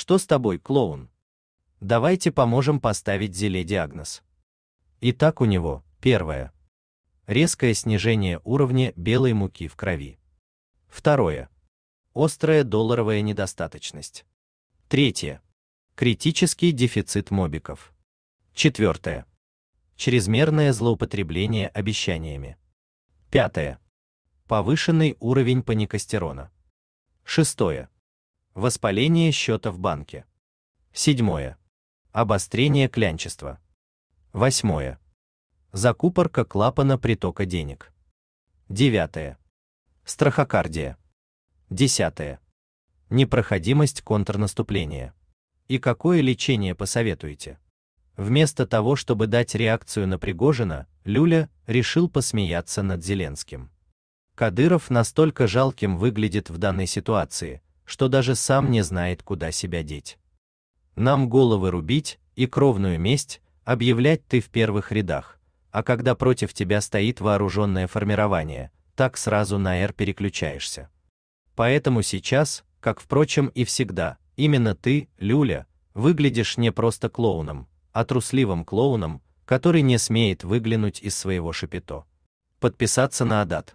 Что с тобой, клоун? Давайте поможем поставить Зеле диагноз. Итак, у него, первое. Резкое снижение уровня белой муки в крови. Второе. Острая долларовая недостаточность. Третье. Критический дефицит мобиков. Четвертое. Чрезмерное злоупотребление обещаниями. Пятое. Повышенный уровень паникостерона. Шестое. Воспаление счета в банке. Седьмое. Обострение клянчества. Восьмое. Закупорка клапана притока денег. Девятое. Страхокардия. Десятое. Непроходимость контрнаступления. И какое лечение посоветуете? Вместо того, чтобы дать реакцию на Пригожина, Люля решил посмеяться над Зеленским. Кадыров настолько жалким выглядит в данной ситуации, что даже сам не знает, куда себя деть. Нам головы рубить и кровную месть объявлять ты в первых рядах, а когда против тебя стоит вооруженное формирование, так сразу на R переключаешься. Поэтому сейчас, как впрочем и всегда, именно ты, Люля, выглядишь не просто клоуном, а трусливым клоуном, который не смеет выглянуть из своего шапито. Подписаться на Адат.